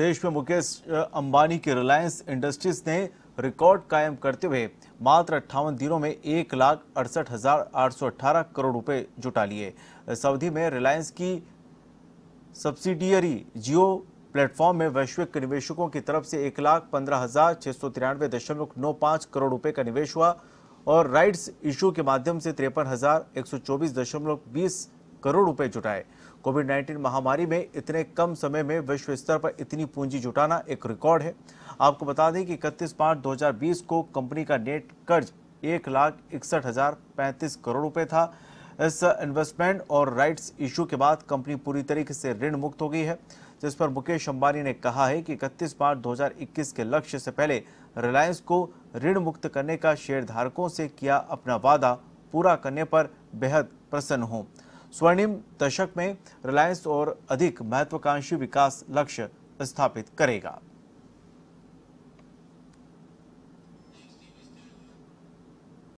देश में मुकेश अंबानी की रिलायंस इंडस्ट्रीज ने रिकॉर्ड कायम करते हुए मात्र अट्ठावन दिनों में एक लाख अड़सठ हजार आठ सौ अठारह करोड़ रुपए जुटा लिए इस अवधि में रिलायंस की सब्सिडियरी जियो प्लेटफॉर्म में वैश्विक निवेशकों की तरफ से एक लाख पंद्रह हजार छह सौ तिरानवे दशमलव नौ पांच करोड़ रुपए का निवेश हुआ और राइट्स इशू के माध्यम से तिरपन हजार एक सौ चौबीस दशमलव बीस करोड़ रुपए जुटाए कोविड 19 महामारी में इतने कम समय में विश्व स्तर पर इतनी पूंजी जुटाना एक रिकॉर्ड है आपको बता दें कि इकतीस मार्च 2020 को कंपनी का नेट कर्ज एक लाख इकसठ हजार पैंतीस करोड़ रुपए था इस इन्वेस्टमेंट और राइट्स इशू के बाद कंपनी पूरी तरीके से ऋण मुक्त हो गई है जिस पर मुकेश अंबानी ने कहा है कि इकतीस मार्च 2021 के लक्ष्य से पहले रिलायंस को ऋण मुक्त करने का शेयरधारकों से किया अपना वादा पूरा करने पर बेहद प्रसन्न हूं स्वर्णिम दशक में रिलायंस और अधिक महत्वाकांक्षी विकास लक्ष्य स्थापित करेगा